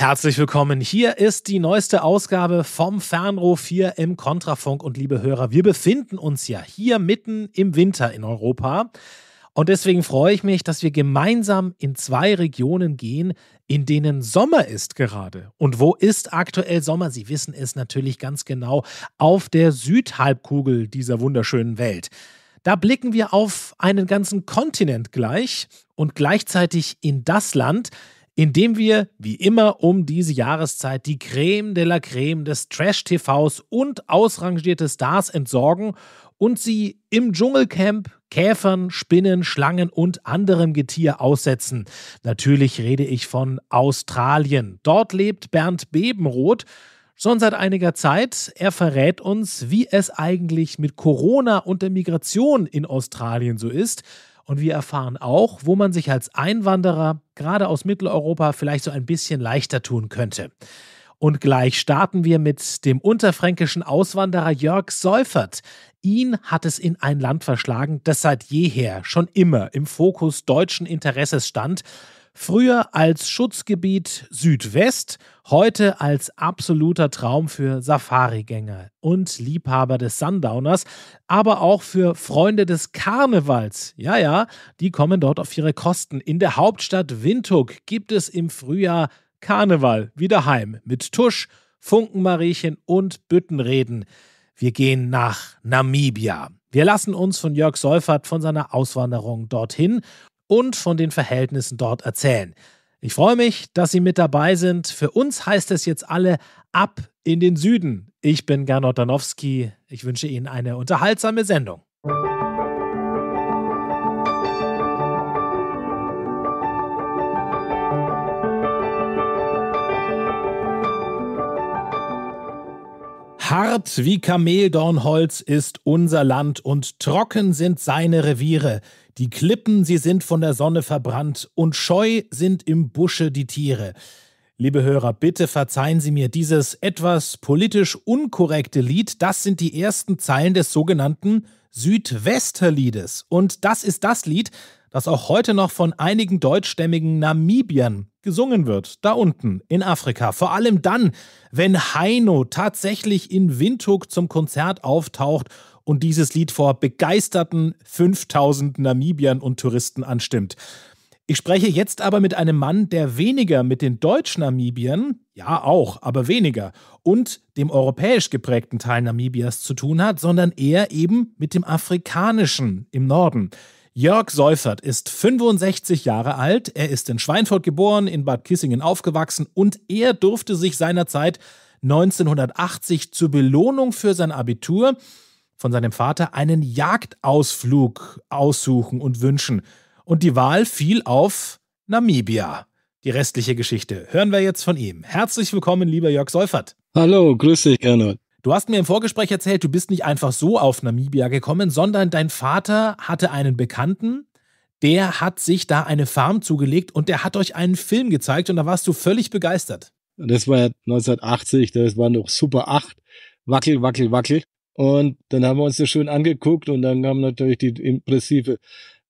Herzlich willkommen. Hier ist die neueste Ausgabe vom Fernrohr 4 im Kontrafunk. Und liebe Hörer, wir befinden uns ja hier mitten im Winter in Europa. Und deswegen freue ich mich, dass wir gemeinsam in zwei Regionen gehen, in denen Sommer ist gerade. Und wo ist aktuell Sommer? Sie wissen es natürlich ganz genau. Auf der Südhalbkugel dieser wunderschönen Welt. Da blicken wir auf einen ganzen Kontinent gleich und gleichzeitig in das Land, indem wir wie immer um diese Jahreszeit die Creme de la Creme des Trash-TVs und ausrangierte Stars entsorgen und sie im Dschungelcamp Käfern, Spinnen, Schlangen und anderem Getier aussetzen. Natürlich rede ich von Australien. Dort lebt Bernd Bebenroth schon seit einiger Zeit. Er verrät uns, wie es eigentlich mit Corona und der Migration in Australien so ist und wir erfahren auch, wo man sich als Einwanderer gerade aus Mitteleuropa vielleicht so ein bisschen leichter tun könnte. Und gleich starten wir mit dem unterfränkischen Auswanderer Jörg Seufert. Ihn hat es in ein Land verschlagen, das seit jeher schon immer im Fokus deutschen Interesses stand früher als Schutzgebiet Südwest, heute als absoluter Traum für Safarigänger und Liebhaber des Sundowners, aber auch für Freunde des Karnevals. Ja, ja, die kommen dort auf ihre Kosten. In der Hauptstadt Windhoek gibt es im Frühjahr Karneval wieder heim mit Tusch, Funkenmariechen und Büttenreden. Wir gehen nach Namibia. Wir lassen uns von Jörg Seufert von seiner Auswanderung dorthin und von den Verhältnissen dort erzählen. Ich freue mich, dass Sie mit dabei sind. Für uns heißt es jetzt alle ab in den Süden. Ich bin Gernot Danowski. Ich wünsche Ihnen eine unterhaltsame Sendung. Hart wie Kameldornholz ist unser Land und trocken sind seine Reviere. Die Klippen, sie sind von der Sonne verbrannt und scheu sind im Busche die Tiere. Liebe Hörer, bitte verzeihen Sie mir dieses etwas politisch unkorrekte Lied. Das sind die ersten Zeilen des sogenannten Südwesterliedes. Und das ist das Lied, das auch heute noch von einigen deutschstämmigen Namibiern gesungen wird, da unten in Afrika. Vor allem dann, wenn Heino tatsächlich in Windhoek zum Konzert auftaucht und dieses Lied vor begeisterten 5000 Namibiern und Touristen anstimmt. Ich spreche jetzt aber mit einem Mann, der weniger mit den Deutsch-Namibiern, ja auch, aber weniger, und dem europäisch geprägten Teil Namibias zu tun hat, sondern eher eben mit dem afrikanischen im Norden. Jörg Seufert ist 65 Jahre alt, er ist in Schweinfurt geboren, in Bad Kissingen aufgewachsen und er durfte sich seinerzeit 1980 zur Belohnung für sein Abitur von seinem Vater einen Jagdausflug aussuchen und wünschen. Und die Wahl fiel auf Namibia. Die restliche Geschichte hören wir jetzt von ihm. Herzlich willkommen, lieber Jörg Seufert. Hallo, grüß dich, Gernot. Du hast mir im Vorgespräch erzählt, du bist nicht einfach so auf Namibia gekommen, sondern dein Vater hatte einen Bekannten, der hat sich da eine Farm zugelegt und der hat euch einen Film gezeigt und da warst du völlig begeistert. Das war 1980, das war noch Super 8. Wackel, wackel, wackel. Und dann haben wir uns das schön angeguckt und dann kam natürlich die impressive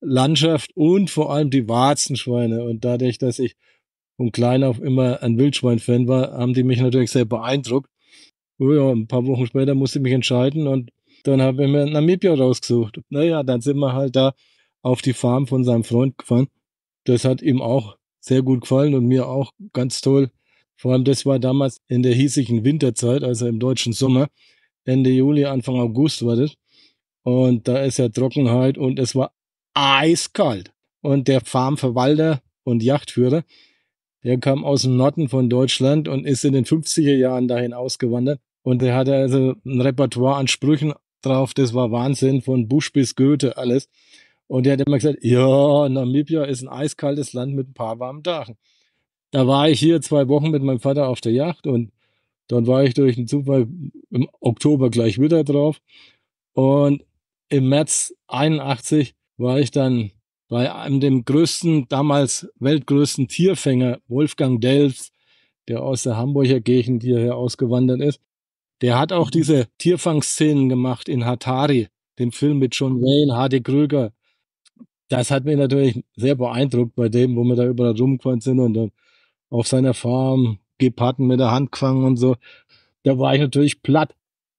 Landschaft und vor allem die Warzenschweine. Und dadurch, dass ich von klein auf immer ein Wildschwein-Fan war, haben die mich natürlich sehr beeindruckt. Oh ja, ein paar Wochen später musste ich mich entscheiden und dann habe ich mir Namibia rausgesucht. Naja, dann sind wir halt da auf die Farm von seinem Freund gefahren. Das hat ihm auch sehr gut gefallen und mir auch ganz toll. Vor allem das war damals in der hiesigen Winterzeit, also im deutschen Sommer. Ende Juli, Anfang August war das. Und da ist ja Trockenheit und es war eiskalt. Und der Farmverwalter und Yachtführer, der kam aus dem Norden von Deutschland und ist in den 50er Jahren dahin ausgewandert. Und der hatte also ein Repertoire an Sprüchen drauf, das war Wahnsinn, von Busch bis Goethe, alles. Und der hat immer gesagt, ja, Namibia ist ein eiskaltes Land mit ein paar warmen Tagen. Da war ich hier zwei Wochen mit meinem Vater auf der Yacht und dann war ich durch den Zufall im Oktober gleich wieder drauf. Und im März 81 war ich dann bei einem dem größten, damals weltgrößten Tierfänger, Wolfgang Delfs, der aus der Hamburger Gegend hierher ausgewandert ist. Der hat auch diese Tierfangszenen gemacht in Hatari, dem Film mit John Wayne, Hardy Krüger. Das hat mich natürlich sehr beeindruckt bei dem, wo wir da überall rumgefahren sind und dann auf seiner Farm Geparden mit der Hand gefangen und so. Da war ich natürlich platt.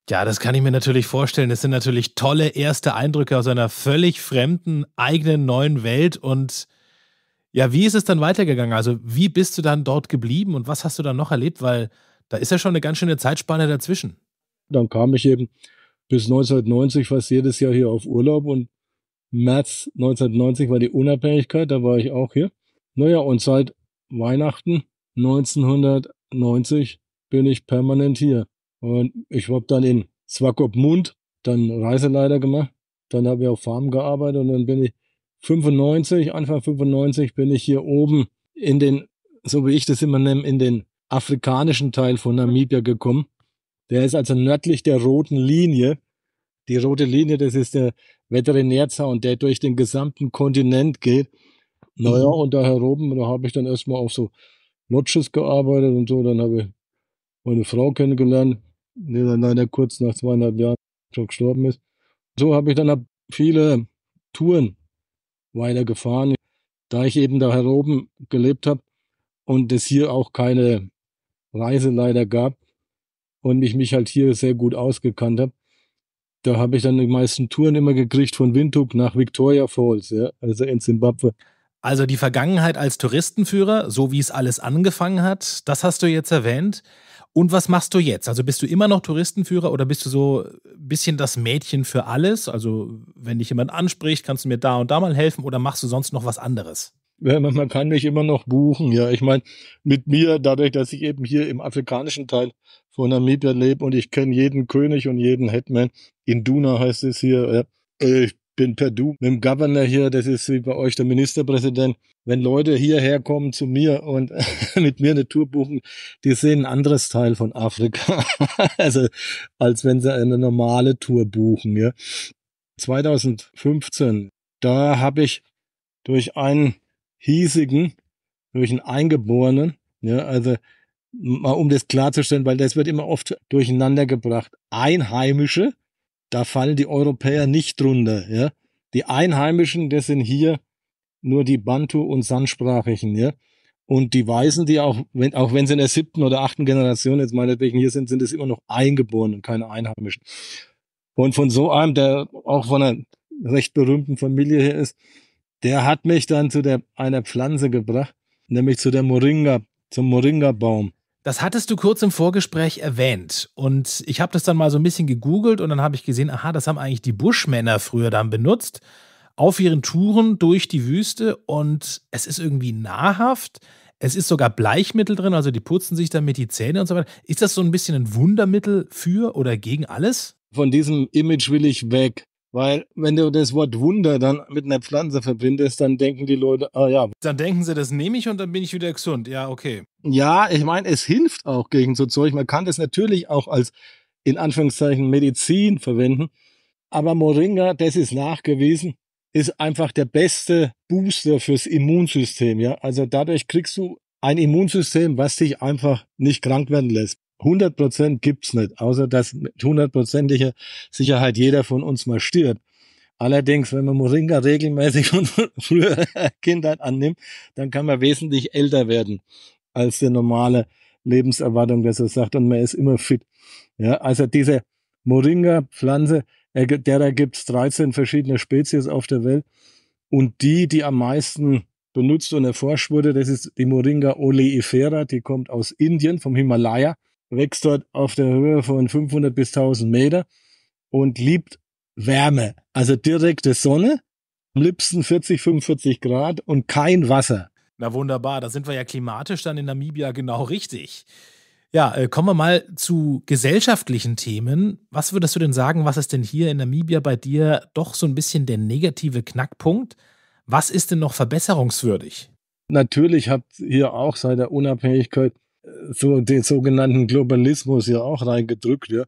Ja, das kann ich mir natürlich vorstellen. Das sind natürlich tolle erste Eindrücke aus einer völlig fremden, eigenen, neuen Welt. Und ja, wie ist es dann weitergegangen? Also, wie bist du dann dort geblieben und was hast du dann noch erlebt? Weil da ist ja schon eine ganz schöne Zeitspanne dazwischen. Dann kam ich eben bis 1990 fast jedes Jahr hier auf Urlaub und März 1990 war die Unabhängigkeit, da war ich auch hier. Naja, und seit Weihnachten 1990 bin ich permanent hier. Und ich habe dann in Swakopmund dann Reiseleiter gemacht. Dann habe ich auf Farm gearbeitet und dann bin ich 95, Anfang 95 bin ich hier oben in den, so wie ich das immer nenne, in den afrikanischen Teil von Namibia gekommen. Der ist also nördlich der roten Linie. Die rote Linie, das ist der Veterinärzaun, der durch den gesamten Kontinent geht. Naja, mhm. und da heroben, da habe ich dann erstmal auf so Notches gearbeitet und so. Dann habe ich meine Frau kennengelernt, die dann leider kurz nach zweieinhalb Jahren schon gestorben ist. So habe ich dann viele Touren weitergefahren, da ich eben da heroben gelebt habe und es hier auch keine Reise leider gab und ich mich halt hier sehr gut ausgekannt habe. Da habe ich dann die meisten Touren immer gekriegt von Windhoek nach Victoria Falls, ja, also in Zimbabwe. Also die Vergangenheit als Touristenführer, so wie es alles angefangen hat, das hast du jetzt erwähnt. Und was machst du jetzt? Also bist du immer noch Touristenführer oder bist du so ein bisschen das Mädchen für alles? Also wenn dich jemand anspricht, kannst du mir da und da mal helfen oder machst du sonst noch was anderes? Ja, man, kann mich immer noch buchen, ja. Ich meine, mit mir, dadurch, dass ich eben hier im afrikanischen Teil von Namibia lebe und ich kenne jeden König und jeden Hetman, Duna heißt es hier, ja, äh, ich bin per Du mit dem Governor hier, das ist wie bei euch der Ministerpräsident. Wenn Leute hierher kommen zu mir und mit mir eine Tour buchen, die sehen ein anderes Teil von Afrika, also, als wenn sie eine normale Tour buchen. Ja. 2015, da habe ich durch einen hiesigen, durch einen Eingeborenen, ja, also mal um das klarzustellen, weil das wird immer oft durcheinander gebracht, Einheimische da fallen die Europäer nicht drunter. Ja? Die Einheimischen, das sind hier nur die Bantu- und Sandsprachigen. Ja? Und die Weißen, die auch wenn, auch wenn sie in der siebten oder achten Generation jetzt meinetwegen hier sind, sind es immer noch Eingeborene keine Einheimischen. Und von so einem, der auch von einer recht berühmten Familie hier ist, der hat mich dann zu der, einer Pflanze gebracht, nämlich zu der Moringa, zum Moringa-Baum. Das hattest du kurz im Vorgespräch erwähnt. Und ich habe das dann mal so ein bisschen gegoogelt und dann habe ich gesehen, aha, das haben eigentlich die Bushmänner früher dann benutzt auf ihren Touren durch die Wüste und es ist irgendwie nahrhaft. Es ist sogar Bleichmittel drin, also die putzen sich damit die Zähne und so weiter. Ist das so ein bisschen ein Wundermittel für oder gegen alles? Von diesem Image will ich weg. Weil wenn du das Wort Wunder dann mit einer Pflanze verbindest, dann denken die Leute, ah ja. Dann denken sie, das nehme ich und dann bin ich wieder gesund. Ja, okay. Ja, ich meine, es hilft auch gegen so Zeug. Man kann das natürlich auch als in Anführungszeichen Medizin verwenden. Aber Moringa, das ist nachgewiesen, ist einfach der beste Booster fürs Immunsystem. Ja, also dadurch kriegst du ein Immunsystem, was dich einfach nicht krank werden lässt. 100 Prozent gibt's nicht, außer dass mit hundertprozentiger Sicherheit jeder von uns mal stirbt. Allerdings, wenn man Moringa regelmäßig von früher Kindheit annimmt, dann kann man wesentlich älter werden als die normale Lebenserwartung, wer so sagt, und man ist immer fit. Ja, also diese Moringa-Pflanze, derer gibt's 13 verschiedene Spezies auf der Welt. Und die, die am meisten benutzt und erforscht wurde, das ist die Moringa oleifera, die kommt aus Indien, vom Himalaya wächst dort auf der Höhe von 500 bis 1000 Meter und liebt Wärme, also direkte Sonne, am liebsten 40, 45 Grad und kein Wasser. Na wunderbar, da sind wir ja klimatisch dann in Namibia genau richtig. Ja, äh, kommen wir mal zu gesellschaftlichen Themen. Was würdest du denn sagen, was ist denn hier in Namibia bei dir doch so ein bisschen der negative Knackpunkt? Was ist denn noch verbesserungswürdig? Natürlich habt ihr auch seit der Unabhängigkeit so den sogenannten Globalismus ja auch reingedrückt ja.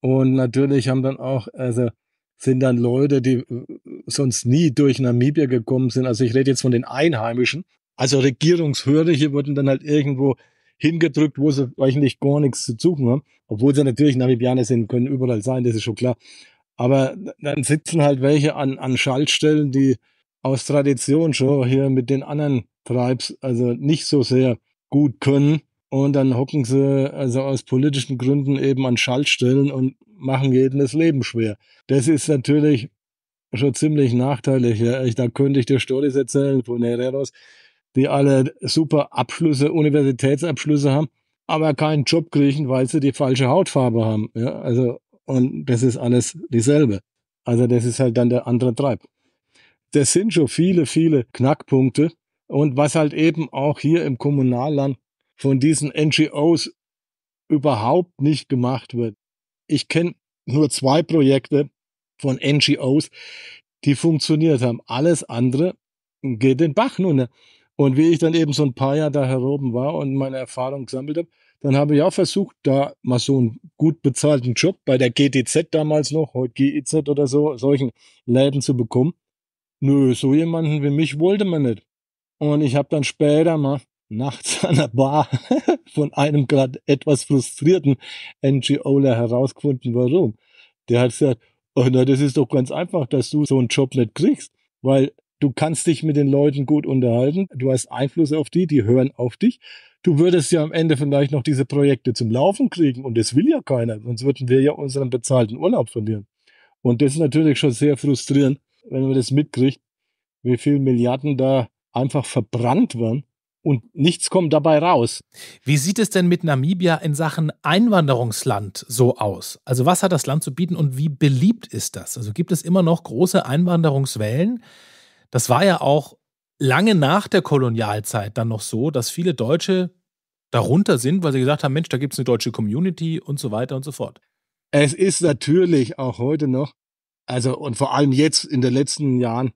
Und natürlich haben dann auch, also sind dann Leute, die äh, sonst nie durch Namibia gekommen sind. Also ich rede jetzt von den Einheimischen. Also Regierungshörige wurden dann halt irgendwo hingedrückt, wo sie eigentlich gar nichts zu suchen haben. Obwohl sie natürlich Namibianer sind, können überall sein, das ist schon klar. Aber dann sitzen halt welche an, an Schaltstellen, die aus Tradition schon hier mit den anderen Tribes also nicht so sehr gut können. Und dann hocken sie also aus politischen Gründen eben an Schaltstellen und machen jedem das Leben schwer. Das ist natürlich schon ziemlich nachteilig. Ja. Ich, da könnte ich dir Stories erzählen von Herreros, die alle super Abschlüsse, Universitätsabschlüsse haben, aber keinen Job kriegen, weil sie die falsche Hautfarbe haben. Ja. Also, und das ist alles dieselbe. Also das ist halt dann der andere Treib. Das sind schon viele, viele Knackpunkte. Und was halt eben auch hier im Kommunalland von diesen NGOs überhaupt nicht gemacht wird. Ich kenne nur zwei Projekte von NGOs, die funktioniert haben. Alles andere geht den Bach nun. Und wie ich dann eben so ein paar Jahre da heroben war und meine Erfahrung gesammelt habe, dann habe ich auch versucht, da mal so einen gut bezahlten Job bei der GTZ damals noch, heute GIZ oder so, solchen Läden zu bekommen. Nö, so jemanden wie mich wollte man nicht. Und ich habe dann später mal nachts an der Bar von einem gerade etwas frustrierten NGOler herausgefunden, warum. Der hat gesagt, oh, na, das ist doch ganz einfach, dass du so einen Job nicht kriegst, weil du kannst dich mit den Leuten gut unterhalten, du hast Einfluss auf die, die hören auf dich. Du würdest ja am Ende vielleicht noch diese Projekte zum Laufen kriegen und das will ja keiner, sonst würden wir ja unseren bezahlten Urlaub verlieren. Und das ist natürlich schon sehr frustrierend, wenn man das mitkriegt, wie viele Milliarden da einfach verbrannt werden und nichts kommt dabei raus. Wie sieht es denn mit Namibia in Sachen Einwanderungsland so aus? Also was hat das Land zu bieten und wie beliebt ist das? Also gibt es immer noch große Einwanderungswellen? Das war ja auch lange nach der Kolonialzeit dann noch so, dass viele Deutsche darunter sind, weil sie gesagt haben, Mensch, da gibt es eine deutsche Community und so weiter und so fort. Es ist natürlich auch heute noch, also und vor allem jetzt in den letzten Jahren,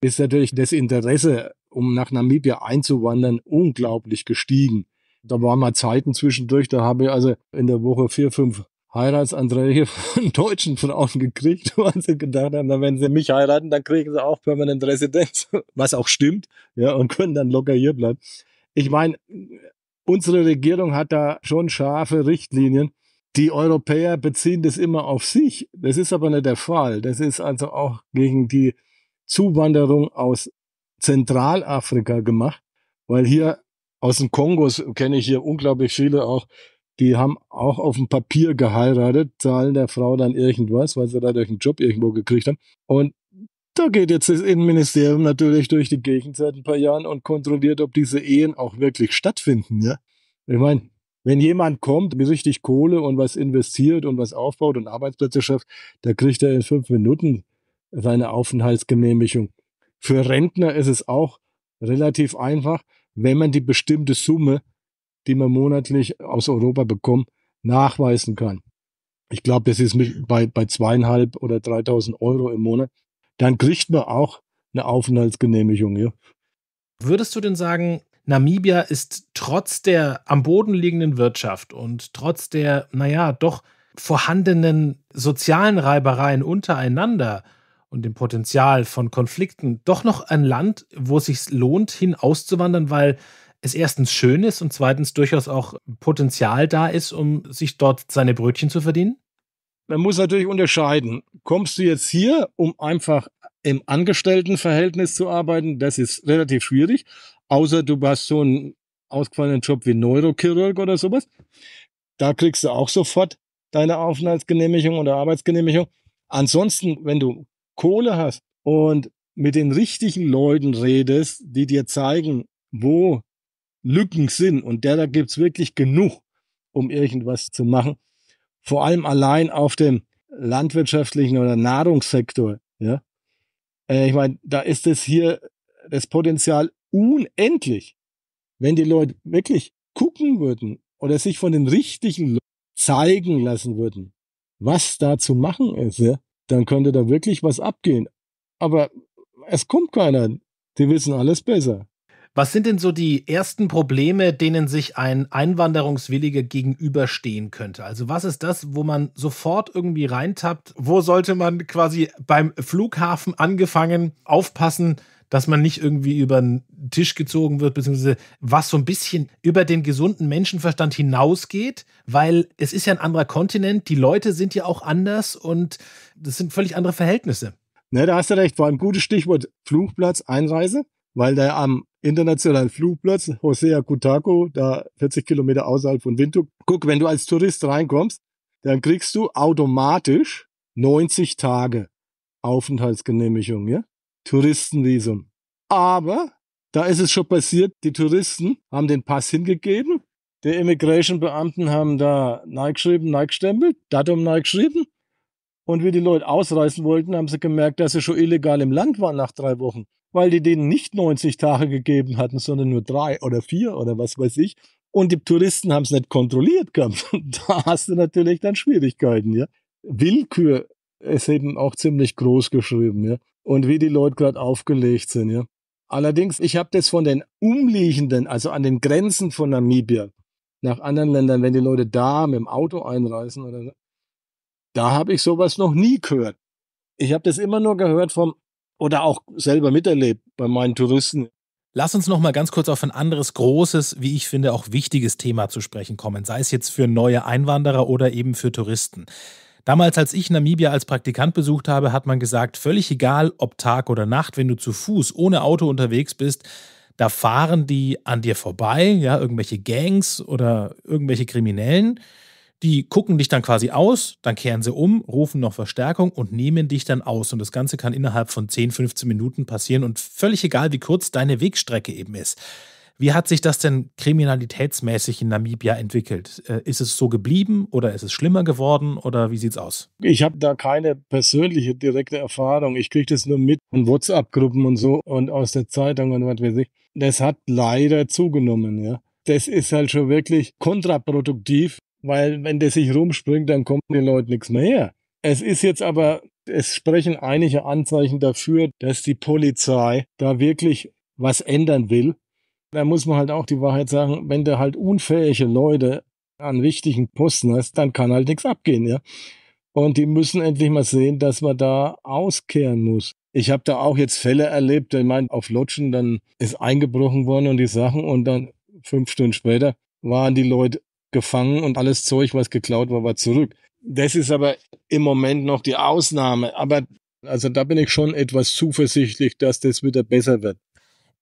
ist natürlich das Interesse um nach Namibia einzuwandern, unglaublich gestiegen. Da waren mal Zeiten zwischendurch, da habe ich also in der Woche vier, fünf Heiratsanträge von deutschen Frauen gekriegt, weil sie gedacht haben, wenn sie mich heiraten, dann kriegen sie auch permanent Residenz, was auch stimmt, ja, und können dann locker hier bleiben. Ich meine, unsere Regierung hat da schon scharfe Richtlinien. Die Europäer beziehen das immer auf sich. Das ist aber nicht der Fall. Das ist also auch gegen die Zuwanderung aus Zentralafrika gemacht, weil hier aus dem Kongos kenne ich hier unglaublich viele auch, die haben auch auf dem Papier geheiratet, zahlen der Frau dann irgendwas, weil sie dadurch einen Job irgendwo gekriegt haben. Und da geht jetzt das Innenministerium natürlich durch die Gegend seit ein paar Jahren und kontrolliert, ob diese Ehen auch wirklich stattfinden. Ja? Ich meine, wenn jemand kommt, richtig Kohle und was investiert und was aufbaut und Arbeitsplätze schafft, da kriegt er in fünf Minuten seine Aufenthaltsgenehmigung. Für Rentner ist es auch relativ einfach, wenn man die bestimmte Summe, die man monatlich aus Europa bekommt, nachweisen kann. Ich glaube, das ist bei, bei zweieinhalb oder dreitausend Euro im Monat. Dann kriegt man auch eine Aufenthaltsgenehmigung. Ja. Würdest du denn sagen, Namibia ist trotz der am Boden liegenden Wirtschaft und trotz der, naja, doch vorhandenen sozialen Reibereien untereinander und dem Potenzial von Konflikten doch noch ein Land, wo es sich lohnt, hin auszuwandern, weil es erstens schön ist und zweitens durchaus auch Potenzial da ist, um sich dort seine Brötchen zu verdienen? Man muss natürlich unterscheiden. Kommst du jetzt hier, um einfach im Angestelltenverhältnis zu arbeiten? Das ist relativ schwierig, außer du hast so einen ausgefallenen Job wie Neurochirurg oder sowas. Da kriegst du auch sofort deine Aufenthaltsgenehmigung oder Arbeitsgenehmigung. Ansonsten, wenn du Kohle hast und mit den richtigen Leuten redest, die dir zeigen, wo Lücken sind und der da gibt's wirklich genug, um irgendwas zu machen. Vor allem allein auf dem landwirtschaftlichen oder Nahrungssektor. Ja, äh, ich meine, da ist es hier das Potenzial unendlich, wenn die Leute wirklich gucken würden oder sich von den richtigen Leuten zeigen lassen würden, was da zu machen ist. Ja? dann könnte da wirklich was abgehen. Aber es kommt keiner. Die wissen alles besser. Was sind denn so die ersten Probleme, denen sich ein Einwanderungswilliger gegenüberstehen könnte? Also was ist das, wo man sofort irgendwie reintappt? Wo sollte man quasi beim Flughafen angefangen aufpassen, dass man nicht irgendwie über den Tisch gezogen wird, beziehungsweise was so ein bisschen über den gesunden Menschenverstand hinausgeht, weil es ist ja ein anderer Kontinent, die Leute sind ja auch anders und das sind völlig andere Verhältnisse. Ne, da hast du recht, vor allem gutes Stichwort Flugplatz, Einreise, weil da am internationalen Flugplatz Hosea Kutako, da 40 Kilometer außerhalb von Windhoek, guck, wenn du als Tourist reinkommst, dann kriegst du automatisch 90 Tage Aufenthaltsgenehmigung, ja? Touristenvisum. Aber da ist es schon passiert, die Touristen haben den Pass hingegeben, die Immigration-Beamten haben da neigeschrieben, neigestempelt, Datum neigeschrieben. Und wie die Leute ausreisen wollten, haben sie gemerkt, dass sie schon illegal im Land waren nach drei Wochen, weil die denen nicht 90 Tage gegeben hatten, sondern nur drei oder vier oder was weiß ich. Und die Touristen haben es nicht kontrolliert gehabt. da hast du natürlich dann Schwierigkeiten, ja. Willkür ist eben auch ziemlich groß geschrieben, ja und wie die Leute gerade aufgelegt sind. Ja. Allerdings, ich habe das von den umliegenden, also an den Grenzen von Namibia, nach anderen Ländern, wenn die Leute da mit dem Auto einreisen oder so, da habe ich sowas noch nie gehört. Ich habe das immer nur gehört vom oder auch selber miterlebt bei meinen Touristen. Lass uns noch mal ganz kurz auf ein anderes großes, wie ich finde, auch wichtiges Thema zu sprechen kommen, sei es jetzt für neue Einwanderer oder eben für Touristen. Damals, als ich Namibia als Praktikant besucht habe, hat man gesagt, völlig egal, ob Tag oder Nacht, wenn du zu Fuß ohne Auto unterwegs bist, da fahren die an dir vorbei, ja, irgendwelche Gangs oder irgendwelche Kriminellen. Die gucken dich dann quasi aus, dann kehren sie um, rufen noch Verstärkung und nehmen dich dann aus. Und das Ganze kann innerhalb von 10, 15 Minuten passieren und völlig egal, wie kurz deine Wegstrecke eben ist. Wie hat sich das denn kriminalitätsmäßig in Namibia entwickelt? Äh, ist es so geblieben oder ist es schlimmer geworden oder wie sieht es aus? Ich habe da keine persönliche direkte Erfahrung. Ich kriege das nur mit von WhatsApp-Gruppen und so und aus der Zeitung und was weiß ich. Das hat leider zugenommen, ja. Das ist halt schon wirklich kontraproduktiv, weil wenn das sich rumspringt, dann kommen die Leute nichts mehr her. Es ist jetzt aber, es sprechen einige Anzeichen dafür, dass die Polizei da wirklich was ändern will da muss man halt auch die Wahrheit sagen, wenn du halt unfähige Leute an wichtigen Posten hast, dann kann halt nichts abgehen, ja. Und die müssen endlich mal sehen, dass man da auskehren muss. Ich habe da auch jetzt Fälle erlebt, ich meine, auf Lodgen, dann ist eingebrochen worden und die Sachen und dann fünf Stunden später waren die Leute gefangen und alles Zeug, was geklaut war, war zurück. Das ist aber im Moment noch die Ausnahme. Aber also da bin ich schon etwas zuversichtlich, dass das wieder besser wird.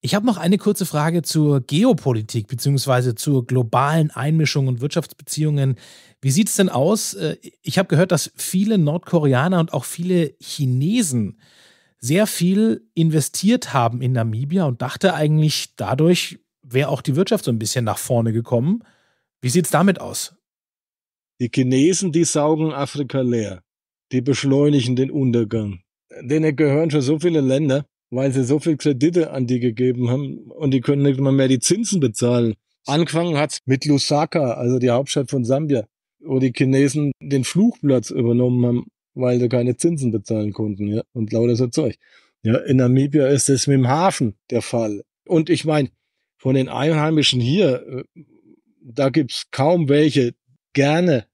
Ich habe noch eine kurze Frage zur Geopolitik bzw. zur globalen Einmischung und Wirtschaftsbeziehungen. Wie sieht es denn aus? Äh, ich habe gehört, dass viele Nordkoreaner und auch viele Chinesen sehr viel investiert haben in Namibia und dachte eigentlich, dadurch wäre auch die Wirtschaft so ein bisschen nach vorne gekommen. Wie sieht es damit aus? Die Chinesen, die saugen Afrika leer. Die beschleunigen den Untergang. Denen gehören schon so viele Länder weil sie so viel Kredite an die gegeben haben und die können nicht mal mehr die Zinsen bezahlen. Angefangen hat's mit Lusaka, also die Hauptstadt von Sambia, wo die Chinesen den Flugplatz übernommen haben, weil sie keine Zinsen bezahlen konnten, ja, und lauter so Zeug. Ja, in Namibia ist das mit dem Hafen der Fall. Und ich meine, von den Einheimischen hier, äh, da gibt's kaum welche gerne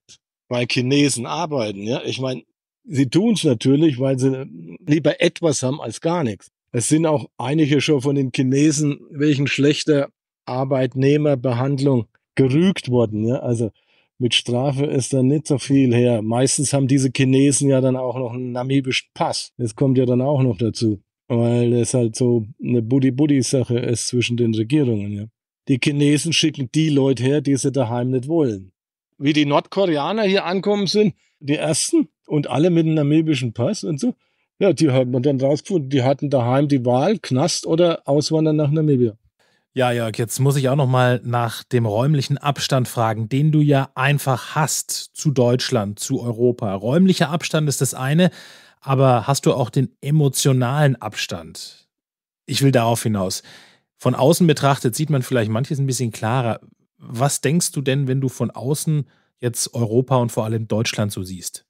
bei Chinesen arbeiten, ja. Ich meine, sie tun's natürlich, weil sie lieber etwas haben als gar nichts. Es sind auch einige schon von den Chinesen welchen schlechter Arbeitnehmerbehandlung gerügt worden. Ja? Also mit Strafe ist da nicht so viel her. Meistens haben diese Chinesen ja dann auch noch einen namibischen Pass. Das kommt ja dann auch noch dazu, weil es halt so eine Buddy-Buddy-Sache ist zwischen den Regierungen. Ja? Die Chinesen schicken die Leute her, die sie daheim nicht wollen. Wie die Nordkoreaner hier ankommen sind, die ersten und alle mit einem namibischen Pass und so ja, die hat man dann rausgefunden, die hatten daheim die Wahl, Knast oder Auswandern nach Namibia. Ja, Jörg, jetzt muss ich auch noch mal nach dem räumlichen Abstand fragen, den du ja einfach hast zu Deutschland, zu Europa. Räumlicher Abstand ist das eine, aber hast du auch den emotionalen Abstand? Ich will darauf hinaus. Von außen betrachtet sieht man vielleicht manches ein bisschen klarer. Was denkst du denn, wenn du von außen jetzt Europa und vor allem Deutschland so siehst?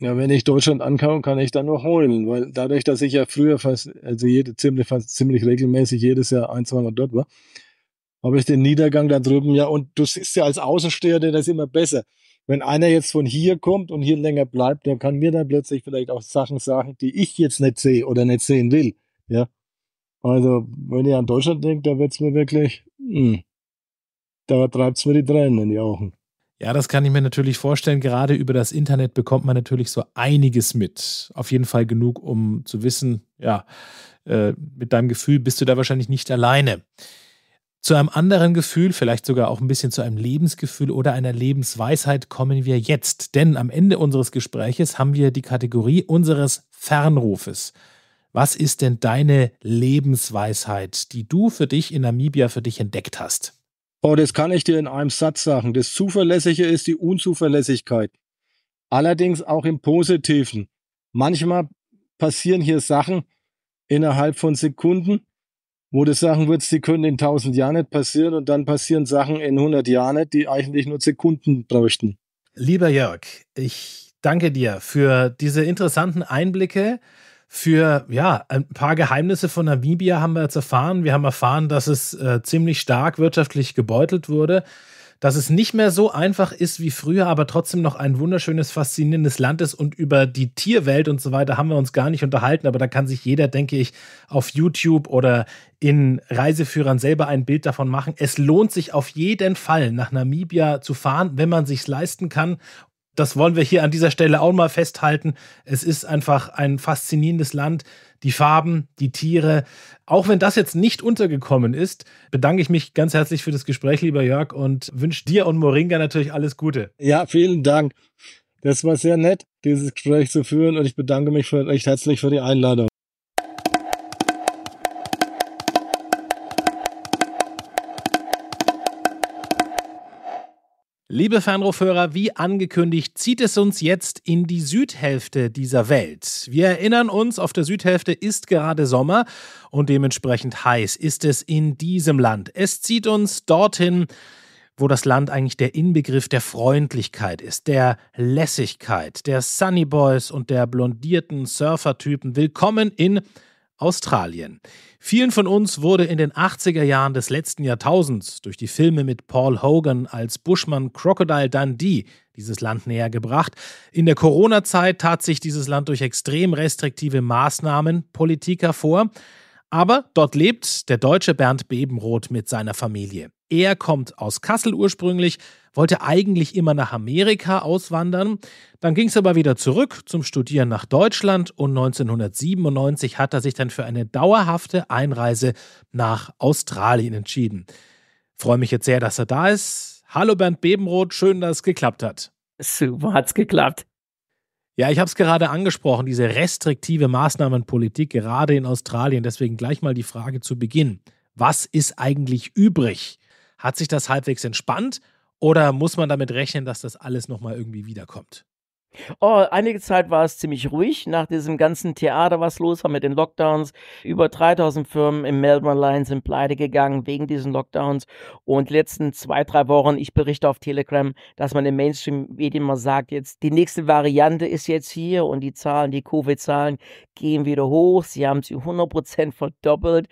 Ja, wenn ich Deutschland ankomme, kann ich dann nur heulen, weil dadurch, dass ich ja früher fast, also jede, ziemlich, fast ziemlich regelmäßig jedes Jahr ein, zwei Mal dort war, habe ich den Niedergang da drüben ja und du siehst ja als Außensteher das immer besser. Wenn einer jetzt von hier kommt und hier länger bleibt, der kann mir dann plötzlich vielleicht auch Sachen sagen, die ich jetzt nicht sehe oder nicht sehen will. Ja. Also, wenn ihr an Deutschland denkt, da wird's mir wirklich, mh, hm, da treibt's mir die Tränen in die Augen. Ja, das kann ich mir natürlich vorstellen. Gerade über das Internet bekommt man natürlich so einiges mit. Auf jeden Fall genug, um zu wissen, ja, äh, mit deinem Gefühl bist du da wahrscheinlich nicht alleine. Zu einem anderen Gefühl, vielleicht sogar auch ein bisschen zu einem Lebensgefühl oder einer Lebensweisheit kommen wir jetzt. Denn am Ende unseres Gespräches haben wir die Kategorie unseres Fernrufes. Was ist denn deine Lebensweisheit, die du für dich in Namibia für dich entdeckt hast? Oh, das kann ich dir in einem Satz sagen. Das Zuverlässige ist die Unzuverlässigkeit. Allerdings auch im Positiven. Manchmal passieren hier Sachen innerhalb von Sekunden, wo du sagen würdest, die können in 1000 Jahren nicht passieren und dann passieren Sachen in 100 Jahren nicht, die eigentlich nur Sekunden bräuchten. Lieber Jörg, ich danke dir für diese interessanten Einblicke für ja, ein paar Geheimnisse von Namibia haben wir jetzt erfahren. Wir haben erfahren, dass es äh, ziemlich stark wirtschaftlich gebeutelt wurde, dass es nicht mehr so einfach ist wie früher, aber trotzdem noch ein wunderschönes, faszinierendes Land ist. Und über die Tierwelt und so weiter haben wir uns gar nicht unterhalten, aber da kann sich jeder, denke ich, auf YouTube oder in Reiseführern selber ein Bild davon machen. Es lohnt sich auf jeden Fall, nach Namibia zu fahren, wenn man sich leisten kann das wollen wir hier an dieser Stelle auch mal festhalten. Es ist einfach ein faszinierendes Land. Die Farben, die Tiere. Auch wenn das jetzt nicht untergekommen ist, bedanke ich mich ganz herzlich für das Gespräch, lieber Jörg, und wünsche dir und Moringa natürlich alles Gute. Ja, vielen Dank. Das war sehr nett, dieses Gespräch zu führen, und ich bedanke mich recht herzlich für die Einladung. Liebe Fernrufhörer, wie angekündigt, zieht es uns jetzt in die Südhälfte dieser Welt. Wir erinnern uns, auf der Südhälfte ist gerade Sommer und dementsprechend heiß ist es in diesem Land. Es zieht uns dorthin, wo das Land eigentlich der Inbegriff der Freundlichkeit ist, der Lässigkeit, der Sunny Boys und der blondierten Surfertypen. Willkommen in Australien. Vielen von uns wurde in den 80er Jahren des letzten Jahrtausends durch die Filme mit Paul Hogan als Bushman Crocodile Dundee dieses Land näher gebracht. In der Corona-Zeit tat sich dieses Land durch extrem restriktive Maßnahmen Politik hervor. Aber dort lebt der deutsche Bernd Bebenroth mit seiner Familie. Er kommt aus Kassel ursprünglich, wollte eigentlich immer nach Amerika auswandern, dann ging es aber wieder zurück zum Studieren nach Deutschland und 1997 hat er sich dann für eine dauerhafte Einreise nach Australien entschieden. Freue mich jetzt sehr, dass er da ist. Hallo Bernd Bebenroth, schön, dass es geklappt hat. Super, hat's geklappt. Ja, ich habe es gerade angesprochen, diese restriktive Maßnahmenpolitik, gerade in Australien. Deswegen gleich mal die Frage zu Beginn. Was ist eigentlich übrig? Hat sich das halbwegs entspannt oder muss man damit rechnen, dass das alles nochmal irgendwie wiederkommt? Oh, einige Zeit war es ziemlich ruhig nach diesem ganzen Theater, was los war mit den Lockdowns. Über 3000 Firmen im Melbourne Line sind pleite gegangen wegen diesen Lockdowns. Und letzten zwei, drei Wochen, ich berichte auf Telegram, dass man im Mainstream-Medien mal sagt, jetzt die nächste Variante ist jetzt hier und die Zahlen, die Covid-Zahlen gehen wieder hoch. Sie haben sie 100% verdoppelt.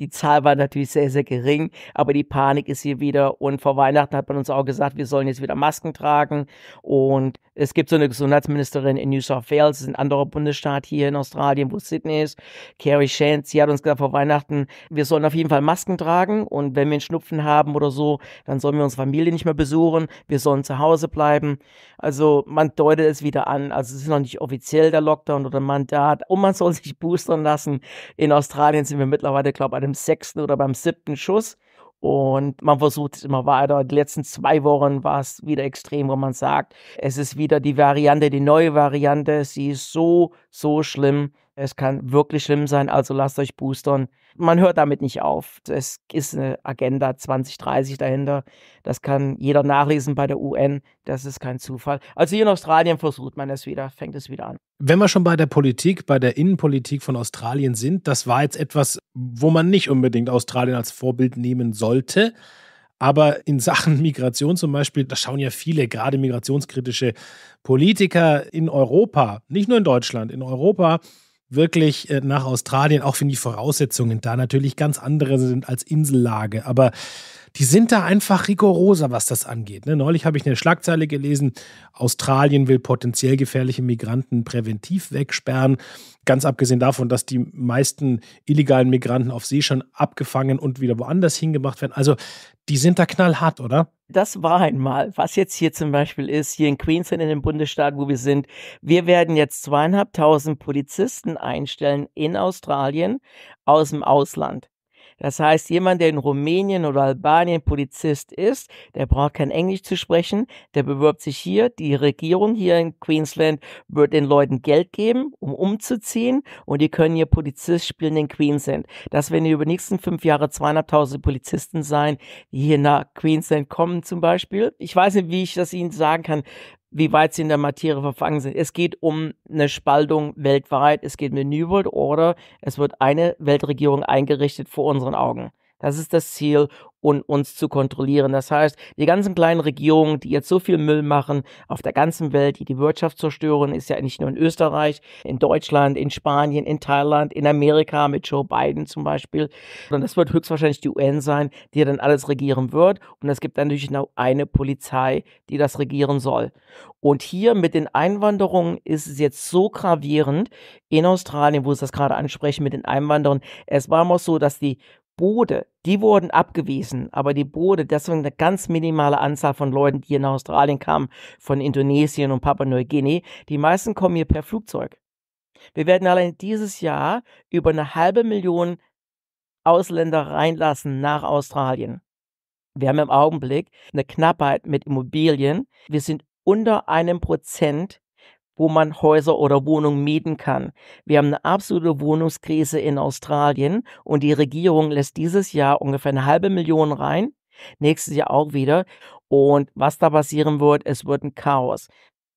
Die Zahl war natürlich sehr, sehr gering, aber die Panik ist hier wieder. Und vor Weihnachten hat man uns auch gesagt, wir sollen jetzt wieder Masken tragen. Und es gibt so eine Gesundheitsministerin in New South Wales, das ist ein anderer Bundesstaat hier in Australien, wo Sydney ist. Carrie Shantz, sie hat uns gesagt vor Weihnachten, wir sollen auf jeden Fall Masken tragen. Und wenn wir einen Schnupfen haben oder so, dann sollen wir unsere Familie nicht mehr besuchen. Wir sollen zu Hause bleiben. Also man deutet es wieder an. Also es ist noch nicht offiziell der Lockdown oder Mandat. Und man soll sich boostern lassen. In Australien sind wir mittlerweile, glaube ich, dem sechsten oder beim siebten Schuss. Und man versucht es immer weiter. Die letzten zwei Wochen war es wieder extrem, wo man sagt, es ist wieder die Variante, die neue Variante. Sie ist so, so schlimm. Es kann wirklich schlimm sein, also lasst euch boostern. Man hört damit nicht auf. Es ist eine Agenda 2030 dahinter. Das kann jeder nachlesen bei der UN. Das ist kein Zufall. Also hier in Australien versucht man es wieder, fängt es wieder an. Wenn wir schon bei der Politik, bei der Innenpolitik von Australien sind, das war jetzt etwas, wo man nicht unbedingt Australien als Vorbild nehmen sollte. Aber in Sachen Migration zum Beispiel, da schauen ja viele, gerade migrationskritische Politiker in Europa, nicht nur in Deutschland, in Europa, wirklich äh, nach Australien, auch wenn die Voraussetzungen da natürlich ganz andere sind als Insellage. Aber die sind da einfach rigoroser, was das angeht. Ne? Neulich habe ich eine Schlagzeile gelesen, Australien will potenziell gefährliche Migranten präventiv wegsperren. Ganz abgesehen davon, dass die meisten illegalen Migranten auf See schon abgefangen und wieder woanders hingemacht werden. Also die sind da knallhart, oder? Das war einmal. Was jetzt hier zum Beispiel ist, hier in Queensland, in dem Bundesstaat, wo wir sind, wir werden jetzt zweieinhalbtausend Polizisten einstellen in Australien aus dem Ausland. Das heißt, jemand, der in Rumänien oder Albanien Polizist ist, der braucht kein Englisch zu sprechen, der bewirbt sich hier. Die Regierung hier in Queensland wird den Leuten Geld geben, um umzuziehen und die können hier Polizist spielen in Queensland. Das werden über die nächsten fünf Jahre 200.000 Polizisten sein, die hier nach Queensland kommen zum Beispiel. Ich weiß nicht, wie ich das Ihnen sagen kann wie weit sie in der Materie verfangen sind. Es geht um eine Spaltung weltweit, es geht um eine New World Order, es wird eine Weltregierung eingerichtet vor unseren Augen. Das ist das Ziel und uns zu kontrollieren. Das heißt, die ganzen kleinen Regierungen, die jetzt so viel Müll machen auf der ganzen Welt, die die Wirtschaft zerstören, ist ja nicht nur in Österreich, in Deutschland, in Spanien, in Thailand, in Amerika mit Joe Biden zum Beispiel. Und das wird höchstwahrscheinlich die UN sein, die dann alles regieren wird. Und es gibt dann natürlich nur eine Polizei, die das regieren soll. Und hier mit den Einwanderungen ist es jetzt so gravierend in Australien, wo es das gerade ansprechen mit den Einwanderern. Es war immer so, dass die Boote, die wurden abgewiesen, aber die Boote, das war eine ganz minimale Anzahl von Leuten, die in Australien kamen, von Indonesien und Papua-Neuguinea. Die meisten kommen hier per Flugzeug. Wir werden allein dieses Jahr über eine halbe Million Ausländer reinlassen nach Australien. Wir haben im Augenblick eine Knappheit mit Immobilien. Wir sind unter einem Prozent wo man Häuser oder Wohnungen mieten kann. Wir haben eine absolute Wohnungskrise in Australien und die Regierung lässt dieses Jahr ungefähr eine halbe Million rein, nächstes Jahr auch wieder. Und was da passieren wird, es wird ein Chaos.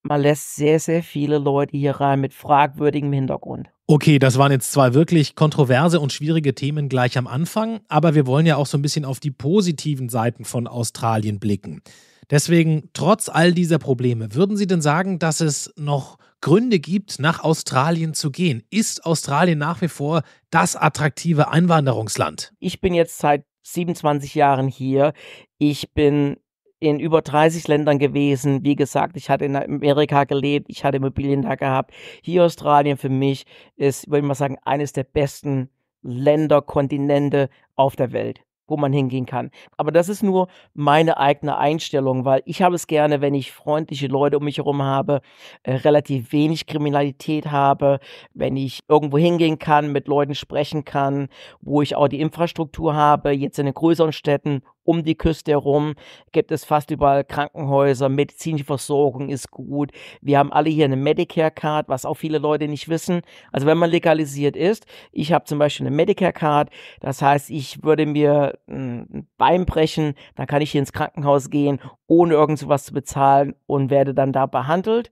Man lässt sehr, sehr viele Leute hier rein mit fragwürdigem Hintergrund. Okay, das waren jetzt zwei wirklich kontroverse und schwierige Themen gleich am Anfang, aber wir wollen ja auch so ein bisschen auf die positiven Seiten von Australien blicken. Deswegen, trotz all dieser Probleme, würden Sie denn sagen, dass es noch Gründe gibt, nach Australien zu gehen? Ist Australien nach wie vor das attraktive Einwanderungsland? Ich bin jetzt seit 27 Jahren hier. Ich bin in über 30 Ländern gewesen. Wie gesagt, ich hatte in Amerika gelebt, ich hatte Immobilien da gehabt. Hier Australien für mich ist, würde ich mal sagen, eines der besten Länder, Kontinente auf der Welt wo man hingehen kann. Aber das ist nur meine eigene Einstellung, weil ich habe es gerne, wenn ich freundliche Leute um mich herum habe, äh, relativ wenig Kriminalität habe, wenn ich irgendwo hingehen kann, mit Leuten sprechen kann, wo ich auch die Infrastruktur habe, jetzt in den größeren Städten um die Küste herum gibt es fast überall Krankenhäuser, medizinische Versorgung ist gut. Wir haben alle hier eine Medicare-Card, was auch viele Leute nicht wissen. Also wenn man legalisiert ist, ich habe zum Beispiel eine Medicare-Card, das heißt, ich würde mir hm, ein Bein brechen, dann kann ich hier ins Krankenhaus gehen, ohne irgendwas zu bezahlen und werde dann da behandelt.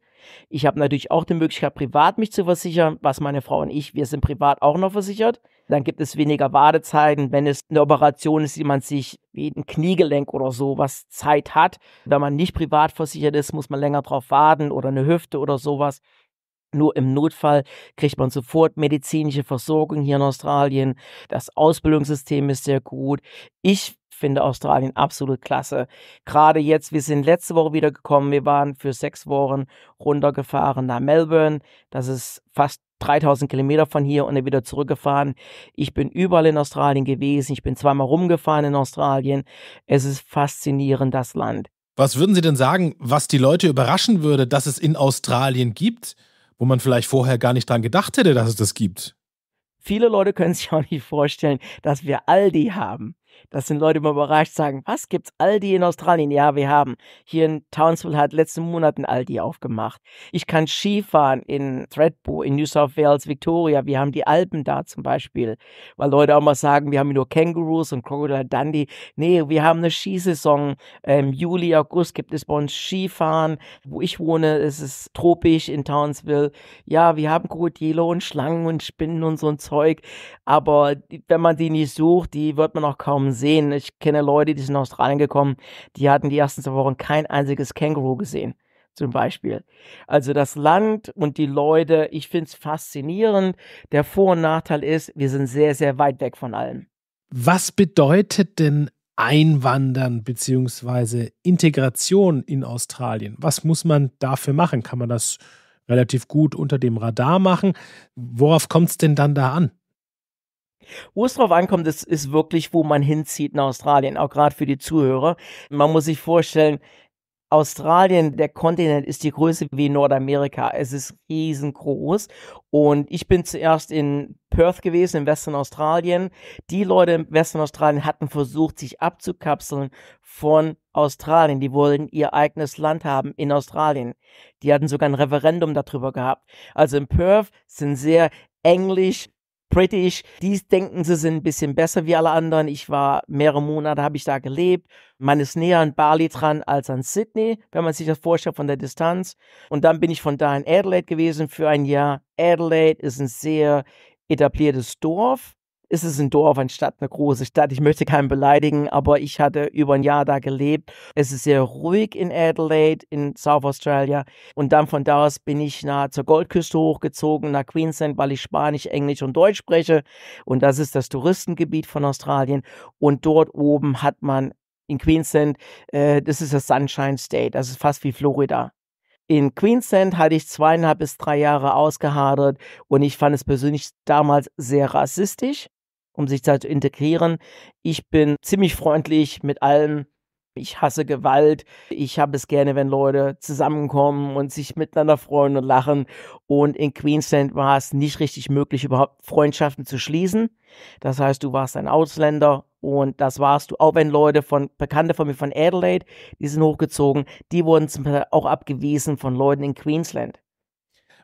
Ich habe natürlich auch die Möglichkeit, privat mich zu versichern, was meine Frau und ich, wir sind privat auch noch versichert. Dann gibt es weniger Wartezeiten. wenn es eine Operation ist, die man sich wie ein Kniegelenk oder sowas Zeit hat. Wenn man nicht privat versichert ist, muss man länger drauf warten oder eine Hüfte oder sowas. Nur im Notfall kriegt man sofort medizinische Versorgung hier in Australien. Das Ausbildungssystem ist sehr gut. Ich finde Australien absolut klasse. Gerade jetzt, wir sind letzte Woche wieder gekommen. Wir waren für sechs Wochen runtergefahren nach Melbourne. Das ist fast 3000 Kilometer von hier und dann wieder zurückgefahren. Ich bin überall in Australien gewesen. Ich bin zweimal rumgefahren in Australien. Es ist faszinierend, das Land. Was würden Sie denn sagen, was die Leute überraschen würde, dass es in Australien gibt? wo man vielleicht vorher gar nicht dran gedacht hätte, dass es das gibt. Viele Leute können sich auch nicht vorstellen, dass wir Aldi haben. Das sind Leute immer überrascht, sagen, was gibt's Aldi in Australien? Ja, wir haben. Hier in Townsville hat letzten Monaten Aldi aufgemacht. Ich kann Skifahren in Threadbow, in New South Wales, Victoria. Wir haben die Alpen da zum Beispiel. Weil Leute auch mal sagen, wir haben nur Kangaroos und Crocodile Dundee. Nee, wir haben eine Skisaison. Im ähm, Juli, August gibt es bei uns Skifahren. Wo ich wohne, ist es tropisch in Townsville. Ja, wir haben Krokodile und Schlangen und Spinnen und so ein Zeug. Aber wenn man die nicht sucht, die wird man auch kaum Aussterben sehen. Ich kenne Leute, die sind nach Australien gekommen, die hatten die ersten zwei Wochen kein einziges Känguru gesehen zum Beispiel. Also das Land und die Leute, ich finde es faszinierend. Der Vor- und Nachteil ist, wir sind sehr, sehr weit weg von allem. Was bedeutet denn Einwandern bzw. Integration in Australien? Was muss man dafür machen? Kann man das relativ gut unter dem Radar machen? Worauf kommt es denn dann da an? Wo es drauf ankommt, ist, ist wirklich, wo man hinzieht in Australien, auch gerade für die Zuhörer. Man muss sich vorstellen, Australien, der Kontinent ist die Größe wie Nordamerika. Es ist riesengroß. Und ich bin zuerst in Perth gewesen, in Western Australien. Die Leute in Western Australien hatten versucht, sich abzukapseln von Australien. Die wollten ihr eigenes Land haben in Australien. Die hatten sogar ein Referendum darüber gehabt. Also in Perth sind sehr englisch British. Die denken, sie sind ein bisschen besser wie alle anderen. Ich war mehrere Monate, habe ich da gelebt. Man ist näher an Bali dran als an Sydney, wenn man sich das vorstellt von der Distanz. Und dann bin ich von da in Adelaide gewesen für ein Jahr. Adelaide ist ein sehr etabliertes Dorf ist es ein Dorf, eine Stadt, eine große Stadt. Ich möchte keinen beleidigen, aber ich hatte über ein Jahr da gelebt. Es ist sehr ruhig in Adelaide, in South Australia. Und dann von da aus bin ich nach, zur Goldküste hochgezogen, nach Queensland, weil ich Spanisch, Englisch und Deutsch spreche. Und das ist das Touristengebiet von Australien. Und dort oben hat man in Queensland, äh, das ist das Sunshine State. Das ist fast wie Florida. In Queensland hatte ich zweieinhalb bis drei Jahre ausgehadert und ich fand es persönlich damals sehr rassistisch um sich da zu integrieren. Ich bin ziemlich freundlich mit allem. Ich hasse Gewalt. Ich habe es gerne, wenn Leute zusammenkommen und sich miteinander freuen und lachen. Und in Queensland war es nicht richtig möglich, überhaupt Freundschaften zu schließen. Das heißt, du warst ein Ausländer und das warst du. Auch wenn Leute von, Bekannte von mir von Adelaide, die sind hochgezogen, die wurden zum auch abgewiesen von Leuten in Queensland.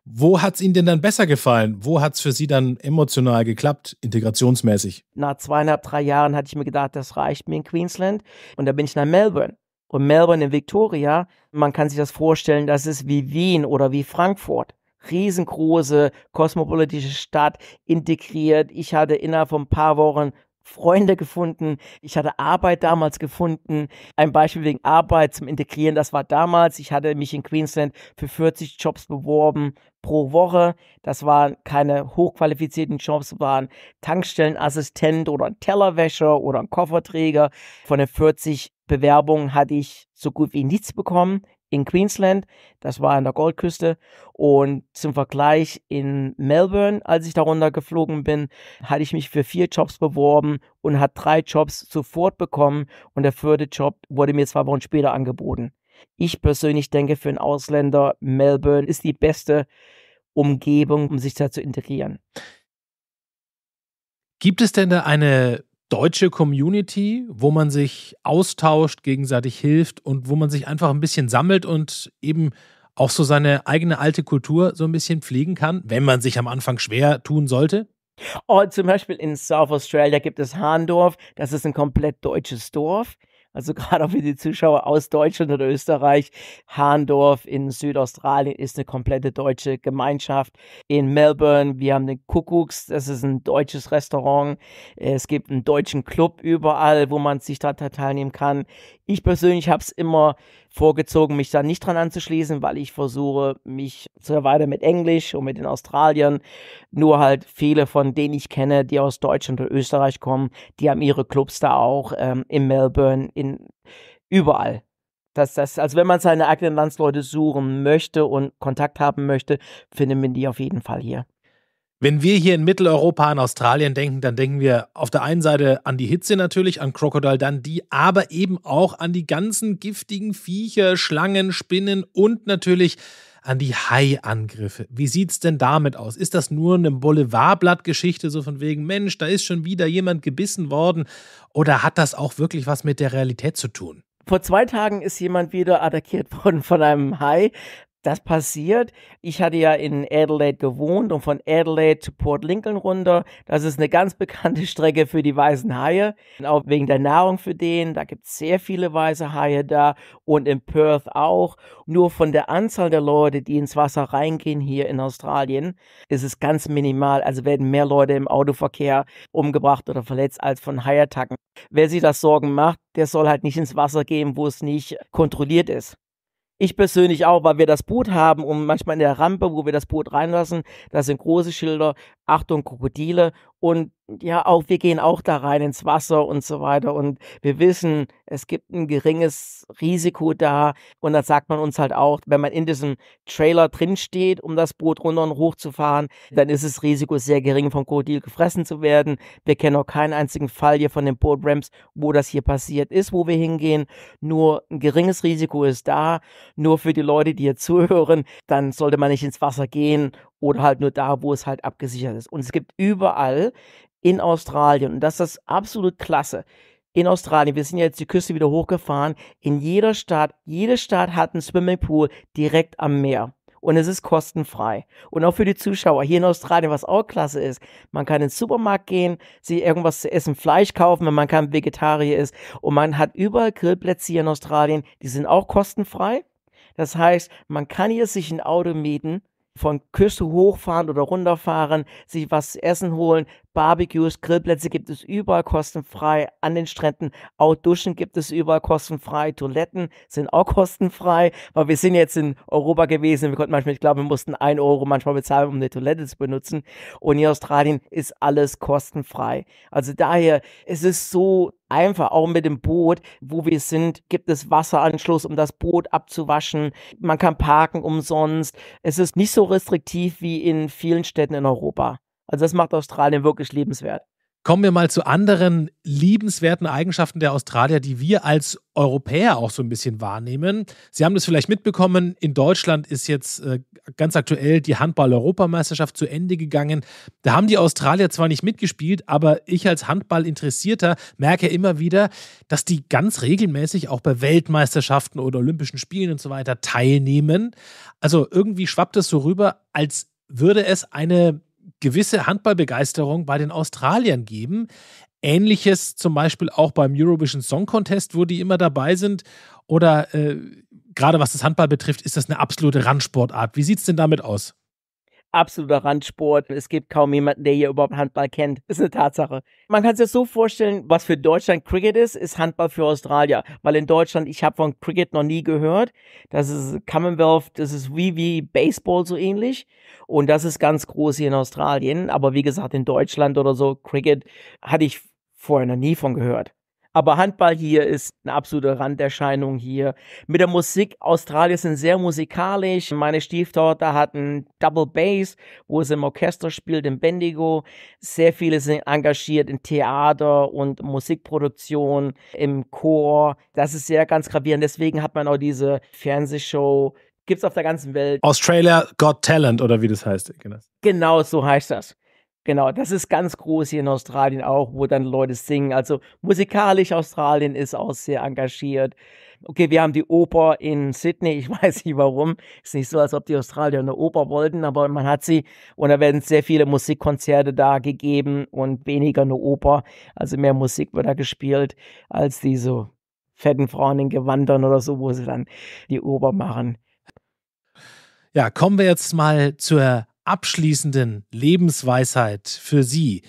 Wo hat es Ihnen denn dann besser gefallen? Wo hat es für Sie dann emotional geklappt, integrationsmäßig? Nach zweieinhalb, drei Jahren hatte ich mir gedacht, das reicht mir in Queensland. Und da bin ich nach Melbourne. Und Melbourne in Victoria, man kann sich das vorstellen, das ist wie Wien oder wie Frankfurt riesengroße kosmopolitische Stadt integriert. Ich hatte innerhalb von ein paar Wochen Freunde gefunden, ich hatte Arbeit damals gefunden. Ein Beispiel wegen Arbeit zum Integrieren, das war damals. Ich hatte mich in Queensland für 40 Jobs beworben pro Woche. Das waren keine hochqualifizierten Jobs, waren Tankstellenassistent oder ein Tellerwäscher oder ein Kofferträger. Von den 40 Bewerbungen hatte ich so gut wie nichts bekommen in Queensland, das war an der Goldküste. Und zum Vergleich in Melbourne, als ich darunter geflogen bin, hatte ich mich für vier Jobs beworben und hat drei Jobs sofort bekommen und der vierte Job wurde mir zwei Wochen später angeboten. Ich persönlich denke, für einen Ausländer Melbourne ist die beste Umgebung, um sich da zu integrieren. Gibt es denn da eine deutsche Community, wo man sich austauscht, gegenseitig hilft und wo man sich einfach ein bisschen sammelt und eben auch so seine eigene alte Kultur so ein bisschen pflegen kann, wenn man sich am Anfang schwer tun sollte? Oh, zum Beispiel in South Australia gibt es Hahndorf, das ist ein komplett deutsches Dorf. Also gerade auch für die Zuschauer aus Deutschland oder Österreich, Harndorf in Südaustralien ist eine komplette deutsche Gemeinschaft. In Melbourne, wir haben den Kuckucks, das ist ein deutsches Restaurant. Es gibt einen deutschen Club überall, wo man sich da teilnehmen kann. Ich persönlich habe es immer vorgezogen, mich da nicht dran anzuschließen, weil ich versuche, mich zu erweitern mit Englisch und mit den Australiern. Nur halt viele von denen ich kenne, die aus Deutschland oder Österreich kommen, die haben ihre Clubs da auch ähm, in Melbourne, in überall. Das, das, also wenn man seine eigenen Landsleute suchen möchte und Kontakt haben möchte, findet man die auf jeden Fall hier. Wenn wir hier in Mitteleuropa an Australien denken, dann denken wir auf der einen Seite an die Hitze natürlich, an Crocodile Dundee, aber eben auch an die ganzen giftigen Viecher, Schlangen, Spinnen und natürlich an die Hai-Angriffe. Wie sieht's denn damit aus? Ist das nur eine Boulevardblattgeschichte, so von wegen, Mensch, da ist schon wieder jemand gebissen worden? Oder hat das auch wirklich was mit der Realität zu tun? Vor zwei Tagen ist jemand wieder attackiert worden von einem Hai das passiert. Ich hatte ja in Adelaide gewohnt und von Adelaide zu Port Lincoln runter. Das ist eine ganz bekannte Strecke für die weißen Haie, auch wegen der Nahrung für den. Da gibt es sehr viele weiße Haie da und in Perth auch. Nur von der Anzahl der Leute, die ins Wasser reingehen hier in Australien, ist es ganz minimal. Also werden mehr Leute im Autoverkehr umgebracht oder verletzt als von Haiattacken. Wer sich das Sorgen macht, der soll halt nicht ins Wasser gehen, wo es nicht kontrolliert ist. Ich persönlich auch, weil wir das Boot haben und manchmal in der Rampe, wo wir das Boot reinlassen, da sind große Schilder, Achtung, Krokodile und ja, auch wir gehen auch da rein ins Wasser und so weiter und wir wissen, es gibt ein geringes Risiko da und dann sagt man uns halt auch, wenn man in diesem Trailer drin steht, um das Boot runter und hoch zu fahren, dann ist das Risiko sehr gering, vom Krokodil gefressen zu werden. Wir kennen auch keinen einzigen Fall hier von den Boat wo das hier passiert ist, wo wir hingehen. Nur ein geringes Risiko ist da. Nur für die Leute, die hier zuhören, dann sollte man nicht ins Wasser gehen oder halt nur da, wo es halt abgesichert ist. Und es gibt überall in Australien, und das ist absolut klasse, in Australien, wir sind jetzt die Küste wieder hochgefahren, in jeder Stadt, jede Stadt hat einen Swimmingpool direkt am Meer. Und es ist kostenfrei. Und auch für die Zuschauer hier in Australien, was auch klasse ist, man kann in den Supermarkt gehen, sich irgendwas zu essen, Fleisch kaufen, wenn man kein Vegetarier ist. Und man hat überall Grillplätze hier in Australien, die sind auch kostenfrei. Das heißt, man kann hier sich ein Auto mieten von Küsse hochfahren oder runterfahren, sich was essen holen, Barbecues, Grillplätze gibt es überall kostenfrei, an den Stränden, auch Duschen gibt es überall kostenfrei, Toiletten sind auch kostenfrei, weil wir sind jetzt in Europa gewesen, wir konnten manchmal, ich glaube, wir mussten ein Euro manchmal bezahlen, um eine Toilette zu benutzen und in Australien ist alles kostenfrei. Also daher, es ist so einfach, auch mit dem Boot, wo wir sind, gibt es Wasseranschluss, um das Boot abzuwaschen. Man kann parken umsonst. Es ist nicht so restriktiv wie in vielen Städten in Europa. Also das macht Australien wirklich liebenswert. Kommen wir mal zu anderen liebenswerten Eigenschaften der Australier, die wir als Europäer auch so ein bisschen wahrnehmen. Sie haben das vielleicht mitbekommen, in Deutschland ist jetzt äh, ganz aktuell die Handball-Europameisterschaft zu Ende gegangen. Da haben die Australier zwar nicht mitgespielt, aber ich als Handballinteressierter merke immer wieder, dass die ganz regelmäßig auch bei Weltmeisterschaften oder Olympischen Spielen und so weiter teilnehmen. Also irgendwie schwappt es so rüber, als würde es eine gewisse Handballbegeisterung bei den Australiern geben. Ähnliches zum Beispiel auch beim Eurovision Song Contest, wo die immer dabei sind. Oder äh, gerade was das Handball betrifft, ist das eine absolute Randsportart. Wie sieht es denn damit aus? absoluter Randsport. Es gibt kaum jemanden, der hier überhaupt Handball kennt. Ist eine Tatsache. Man kann sich das so vorstellen, was für Deutschland Cricket ist, ist Handball für Australier. Weil in Deutschland, ich habe von Cricket noch nie gehört. Das ist Commonwealth, das ist wie wie Baseball so ähnlich. Und das ist ganz groß hier in Australien. Aber wie gesagt, in Deutschland oder so, Cricket hatte ich vorher noch nie von gehört. Aber Handball hier ist eine absolute Randerscheinung hier. Mit der Musik, Australier sind sehr musikalisch. Meine Stieftochter hat einen Double Bass, wo sie im Orchester spielt, im Bendigo. Sehr viele sind engagiert in Theater und Musikproduktion, im Chor. Das ist sehr ganz gravierend. Deswegen hat man auch diese Fernsehshow Gibt es auf der ganzen Welt. Australia Got Talent oder wie das heißt. Genau, genau so heißt das. Genau, das ist ganz groß hier in Australien auch, wo dann Leute singen. Also musikalisch, Australien ist auch sehr engagiert. Okay, wir haben die Oper in Sydney, ich weiß nicht warum. Ist nicht so, als ob die Australier eine Oper wollten, aber man hat sie und da werden sehr viele Musikkonzerte da gegeben und weniger eine Oper. Also mehr Musik wird da gespielt als diese fetten Frauen in Gewandern oder so, wo sie dann die Oper machen. Ja, kommen wir jetzt mal zur abschließenden Lebensweisheit für Sie.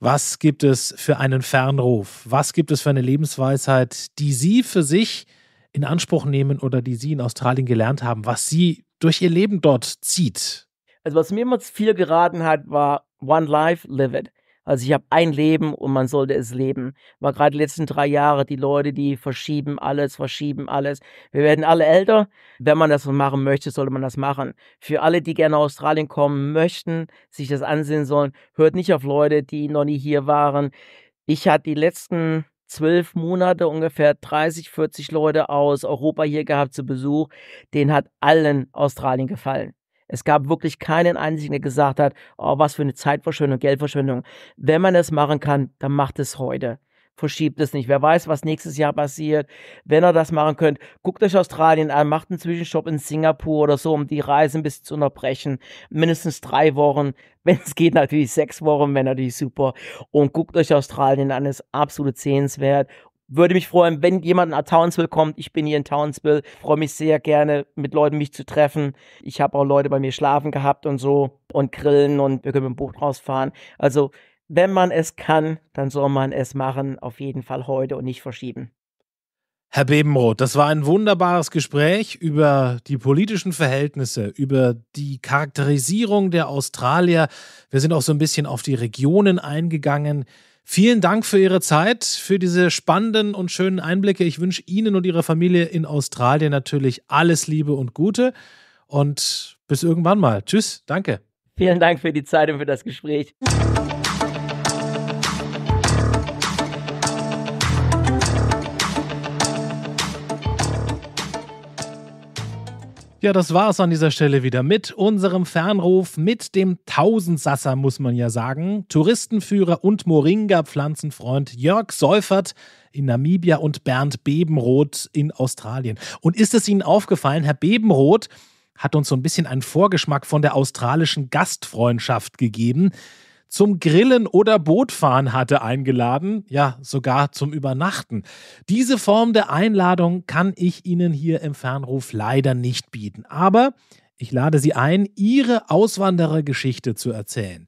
Was gibt es für einen Fernruf? Was gibt es für eine Lebensweisheit, die Sie für sich in Anspruch nehmen oder die Sie in Australien gelernt haben, was Sie durch Ihr Leben dort zieht? Also was mir immer viel geraten hat, war One Life, Live It. Also ich habe ein Leben und man sollte es leben. War gerade die letzten drei Jahre die Leute, die verschieben alles, verschieben alles. Wir werden alle älter. Wenn man das so machen möchte, sollte man das machen. Für alle, die gerne nach Australien kommen möchten, sich das ansehen sollen, hört nicht auf Leute, die noch nie hier waren. Ich hatte die letzten zwölf Monate ungefähr 30, 40 Leute aus Europa hier gehabt zu Besuch. Den hat allen Australien gefallen. Es gab wirklich keinen einzigen, der gesagt hat, oh, was für eine Zeitverschwendung, Geldverschwendung. Wenn man das machen kann, dann macht es heute. Verschiebt es nicht. Wer weiß, was nächstes Jahr passiert. Wenn ihr das machen könnt, guckt euch Australien an, macht einen Zwischenstopp in Singapur oder so, um die Reise ein bisschen zu unterbrechen. Mindestens drei Wochen, wenn es geht, natürlich sechs Wochen, wenn natürlich super. Und guckt euch Australien an, ist absolut sehenswert würde mich freuen, wenn jemand nach Townsville kommt. Ich bin hier in Townsville, freue mich sehr gerne, mit Leuten mich zu treffen. Ich habe auch Leute bei mir schlafen gehabt und so und grillen und wir können mit dem Boot rausfahren. Also, wenn man es kann, dann soll man es machen. Auf jeden Fall heute und nicht verschieben. Herr Bebenroth, das war ein wunderbares Gespräch über die politischen Verhältnisse, über die Charakterisierung der Australier. Wir sind auch so ein bisschen auf die Regionen eingegangen. Vielen Dank für Ihre Zeit, für diese spannenden und schönen Einblicke. Ich wünsche Ihnen und Ihrer Familie in Australien natürlich alles Liebe und Gute und bis irgendwann mal. Tschüss, danke. Vielen Dank für die Zeit und für das Gespräch. Ja, das war es an dieser Stelle wieder mit unserem Fernruf, mit dem Tausendsasser, muss man ja sagen. Touristenführer und Moringa-Pflanzenfreund Jörg Seufert in Namibia und Bernd Bebenroth in Australien. Und ist es Ihnen aufgefallen, Herr Bebenroth hat uns so ein bisschen einen Vorgeschmack von der australischen Gastfreundschaft gegeben zum Grillen oder Bootfahren hatte eingeladen, ja sogar zum Übernachten. Diese Form der Einladung kann ich Ihnen hier im Fernruf leider nicht bieten, aber ich lade Sie ein, Ihre Auswanderergeschichte zu erzählen.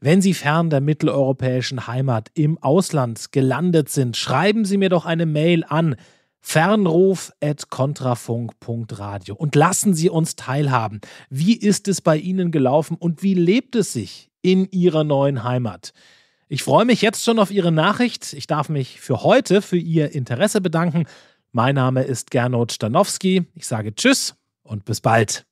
Wenn Sie fern der mitteleuropäischen Heimat im Ausland gelandet sind, schreiben Sie mir doch eine Mail an fernruf.kontrafunk.radio und lassen Sie uns teilhaben. Wie ist es bei Ihnen gelaufen und wie lebt es sich in ihrer neuen Heimat. Ich freue mich jetzt schon auf Ihre Nachricht. Ich darf mich für heute für Ihr Interesse bedanken. Mein Name ist Gernot Stanowski. Ich sage Tschüss und bis bald.